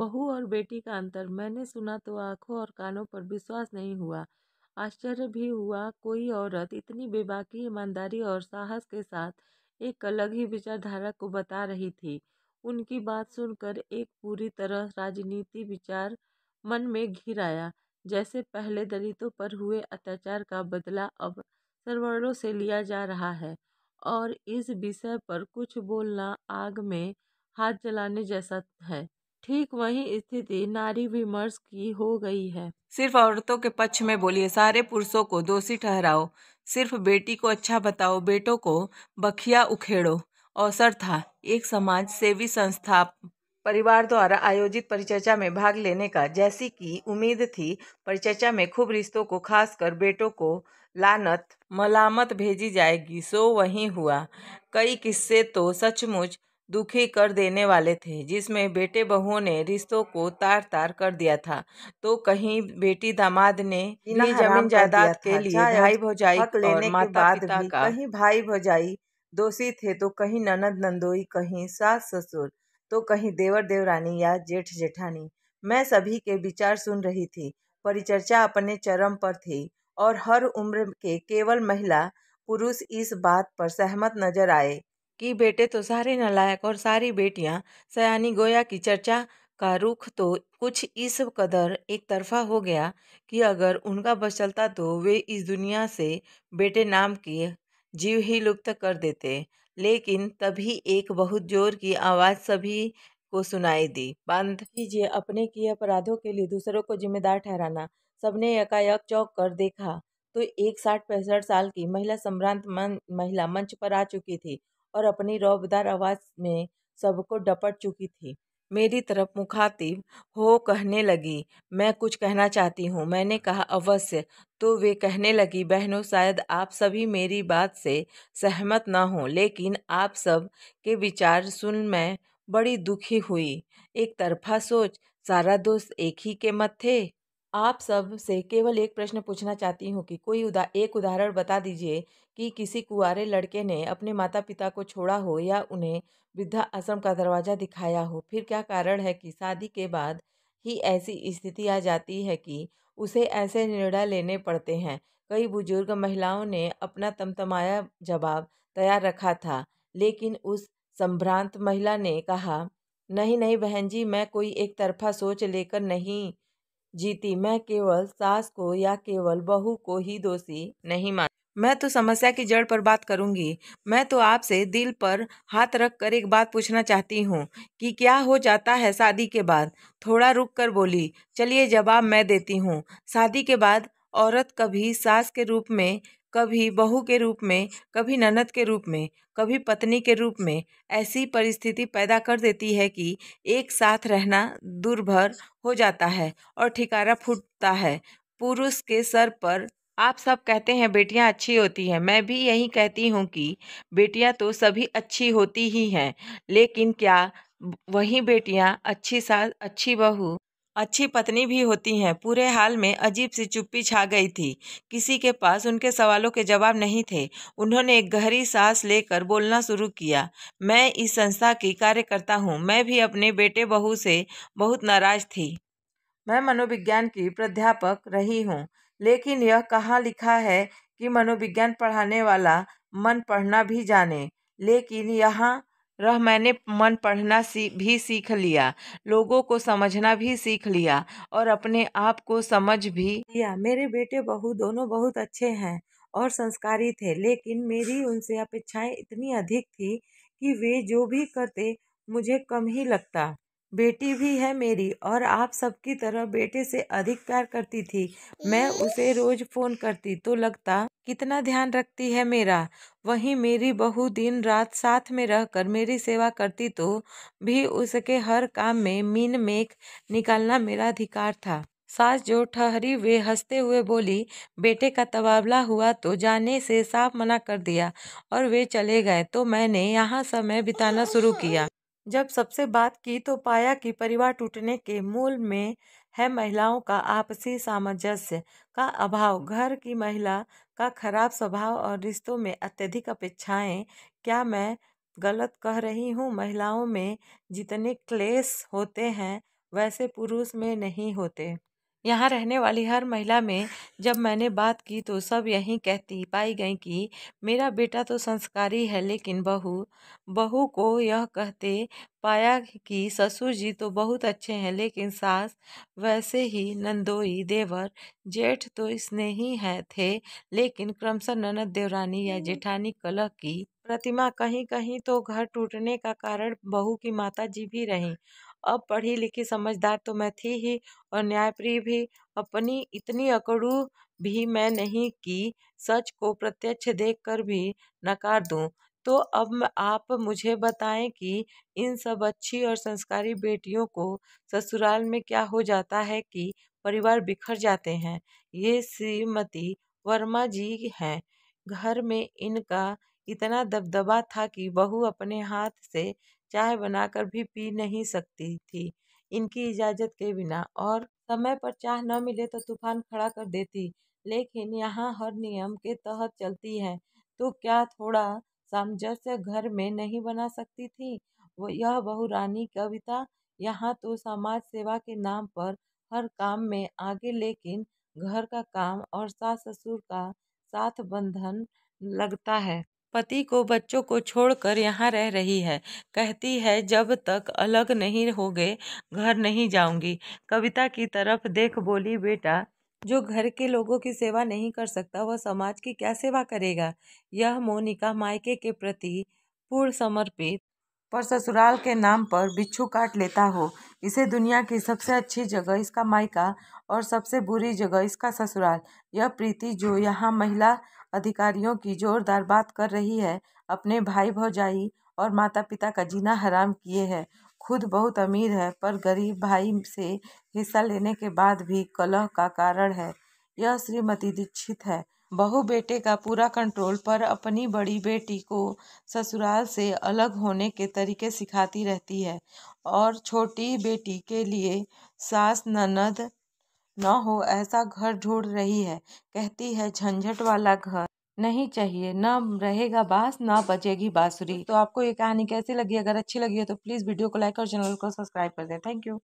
बहू और बेटी का अंतर मैंने सुना तो आंखों और कानों पर विश्वास नहीं हुआ आश्चर्य भी हुआ कोई औरत इतनी बेबाकी ईमानदारी और साहस के साथ एक अलग ही विचारधारा को बता रही थी उनकी बात सुनकर एक पूरी तरह राजनीति विचार मन में घिर आया जैसे पहले दलितों पर हुए अत्याचार का बदला अब सरवर्णों से लिया जा रहा है और इस विषय पर कुछ बोलना आग में हाथ जलाने जैसा है ठीक वही स्थिति नारी विमर्श की हो गई है सिर्फ औरतों के पक्ष में बोलिए सारे पुरुषों को दोषी ठहराओ सिर्फ बेटी को अच्छा बताओ बेटों को बखिया उखेड़ो अवसर था एक समाज सेवी संस्था परिवार द्वारा आयोजित परिचर्चा में भाग लेने का जैसी कि उम्मीद थी परिचर्चा में खूब रिश्तों को खासकर बेटों को लानत मलामत भेजी जाएगी सो वही हुआ कई किस्से तो सचमुच दुखी कर देने वाले थे जिसमें बेटे बहुओं ने रिश्तों को तार तार कर दिया था तो कहीं बेटी दामाद ने जमीन जायदाद के लिए भाई भौजाई और माता पिता का कहीं भाई भौजाई दोषी थे तो कहीं ननद नंदोई कहीं सास ससुर तो कहीं देवर देवरानी या जेठ जेठानी मैं सभी के विचार सुन रही थी परिचर्चा अपने चरम पर थी और हर उम्र के केवल महिला पुरुष इस बात पर सहमत नजर आए कि बेटे तो सारे नलायक और सारी बेटियां सयानी गोया की चर्चा का रुख तो कुछ इस कदर एक तरफा हो गया कि अगर उनका बस चलता तो वे इस दुनिया से बेटे नाम के जीव ही लुप्त कर देते लेकिन तभी एक बहुत जोर की आवाज़ सभी को सुनाई दी बंद कीजिए अपने किए अपराधों के लिए दूसरों को जिम्मेदार ठहराना सबने एकाएक चौक कर देखा तो एक साठ पैंसठ साल की महिला सम्रांत मन, महिला मंच पर आ चुकी थी और अपनी रौबदार आवाज़ में सबको डपट चुकी थी मेरी तरफ मुखातिब हो कहने लगी मैं कुछ कहना चाहती हूँ मैंने कहा अवश्य तो वे कहने लगी बहनों शायद आप सभी मेरी बात से सहमत ना हों लेकिन आप सब के विचार सुन मैं बड़ी दुखी हुई एक तरफा सोच सारा दोस्त एक ही के मत थे आप सब से केवल एक प्रश्न पूछना चाहती हूँ कि कोई उदा एक उदाहरण बता दीजिए कि किसी कुआरे लड़के ने अपने माता पिता को छोड़ा हो या उन्हें वृद्धा आश्रम का दरवाज़ा दिखाया हो फिर क्या कारण है कि शादी के बाद ही ऐसी स्थिति आ जाती है कि उसे ऐसे निर्णय लेने पड़ते हैं कई बुजुर्ग महिलाओं ने अपना तमतमाया जवाब तैयार रखा था लेकिन उस संभ्रांत महिला ने कहा नहीं नहीं बहन जी मैं कोई एक तरफा सोच लेकर नहीं जीती मैं केवल सास को या केवल बहू को ही दोषी नहीं मान मैं तो समस्या की जड़ पर बात करूंगी मैं तो आपसे दिल पर हाथ रख कर एक बात पूछना चाहती हूँ कि क्या हो जाता है शादी के बाद थोड़ा रुक कर बोली चलिए जवाब मैं देती हूँ शादी के बाद औरत कभी सास के रूप में कभी बहू के रूप में कभी ननद के रूप में कभी पत्नी के रूप में ऐसी परिस्थिति पैदा कर देती है कि एक साथ रहना दूरभर हो जाता है और ठिकारा फूटता है पुरुष के सर पर आप सब कहते हैं बेटियां अच्छी होती हैं मैं भी यही कहती हूं कि बेटियां तो सभी अच्छी होती ही हैं लेकिन क्या वही बेटियां अच्छी सास अच्छी बहू अच्छी पत्नी भी होती हैं पूरे हाल में अजीब सी चुप्पी छा गई थी किसी के पास उनके सवालों के जवाब नहीं थे उन्होंने एक गहरी सांस लेकर बोलना शुरू किया मैं इस संस्था की कार्यकर्ता हूँ मैं भी अपने बेटे बहू से बहुत नाराज थी मैं मनोविज्ञान की प्राध्यापक रही हूँ लेकिन यह कहाँ लिखा है कि मनोविज्ञान पढ़ाने वाला मन पढ़ना भी जाने लेकिन यहाँ रह मैंने मन पढ़ना भी सीख लिया लोगों को समझना भी सीख लिया और अपने आप को समझ भी लिया मेरे बेटे बहू दोनों बहुत अच्छे हैं और संस्कारी थे लेकिन मेरी उनसे अपेक्षाएं इतनी अधिक थी कि वे जो भी करते मुझे कम ही लगता बेटी भी है मेरी और आप सबकी तरह बेटे से अधिक प्यार करती थी मैं उसे रोज़ फ़ोन करती तो लगता कितना ध्यान रखती है मेरा वहीं मेरी बहू दिन रात साथ में रहकर मेरी सेवा करती तो भी उसके हर काम में मीन मेक निकालना मेरा अधिकार था सास जो ठहरी वे हंसते हुए बोली बेटे का तबादला हुआ तो जाने से साफ मना कर दिया और वे चले गए तो मैंने यहाँ समय बिताना शुरू किया जब सबसे बात की तो पाया कि परिवार टूटने के मूल में है महिलाओं का आपसी सामंजस्य का अभाव घर की महिला का खराब स्वभाव और रिश्तों में अत्यधिक अपेक्षाएं क्या मैं गलत कह रही हूँ महिलाओं में जितने क्लेश होते हैं वैसे पुरुष में नहीं होते यहाँ रहने वाली हर महिला में जब मैंने बात की तो सब यही कहती पाई गई कि मेरा बेटा तो संस्कारी है लेकिन बहू बहू को यह कहते पाया कि ससुर जी तो बहुत अच्छे हैं लेकिन सास वैसे ही नंदोई देवर जेठ तो स्नेही है थे लेकिन क्रमशः ननद देवरानी या जेठानी कलह की प्रतिमा कहीं कहीं तो घर टूटने का कारण बहू की माता जी भी रहीं अब पढ़ी लिखी समझदार तो मैं थी ही और न्यायप्रिय भी अपनी इतनी अकड़ू भी मैं नहीं कि सच को प्रत्यक्ष देखकर भी नकार दूं तो अब आप मुझे बताएं कि इन सब अच्छी और संस्कारी बेटियों को ससुराल में क्या हो जाता है कि परिवार बिखर जाते हैं ये श्रीमती वर्मा जी हैं घर में इनका इतना दबदबा था कि बहू अपने हाथ से चाय बनाकर भी पी नहीं सकती थी इनकी इजाज़त के बिना और समय पर चाह न मिले तो तूफान खड़ा कर देती लेकिन यहाँ हर नियम के तहत चलती है तो क्या थोड़ा सामंजस्य घर में नहीं बना सकती थी वो यह बहुरानी कविता यहाँ तो समाज सेवा के नाम पर हर काम में आगे लेकिन घर का काम और सास ससुर का साथ बंधन लगता है पति को बच्चों को छोड़कर यहाँ रह रही है कहती है जब तक अलग नहीं हो गए घर नहीं जाऊँगी कविता की तरफ देख बोली बेटा जो घर के लोगों की सेवा नहीं कर सकता वह समाज की क्या सेवा करेगा यह मोनिका मायके के प्रति पूर्ण समर्पित पर ससुराल के नाम पर बिच्छू काट लेता हो इसे दुनिया की सबसे अच्छी जगह इसका मायका और सबसे बुरी जगह इसका ससुराल यह प्रीति जो यहाँ महिला अधिकारियों की जोरदार बात कर रही है अपने भाई भौजाई और माता पिता का जीना हराम किए हैं खुद बहुत अमीर है पर गरीब भाई से हिस्सा लेने के बाद भी कलह का कारण है यह श्रीमती दीक्षित है बहु बेटे का पूरा कंट्रोल पर अपनी बड़ी बेटी को ससुराल से अलग होने के तरीके सिखाती रहती है और छोटी बेटी के लिए सास ननद न हो ऐसा घर ढूंढ रही है कहती है झंझट वाला घर नहीं चाहिए ना रहेगा बास ना बजेगी बांसुरी तो आपको ये कहानी कैसी लगी अगर अच्छी लगी है तो प्लीज़ वीडियो को लाइक और चैनल को सब्सक्राइब कर दें थैंक यू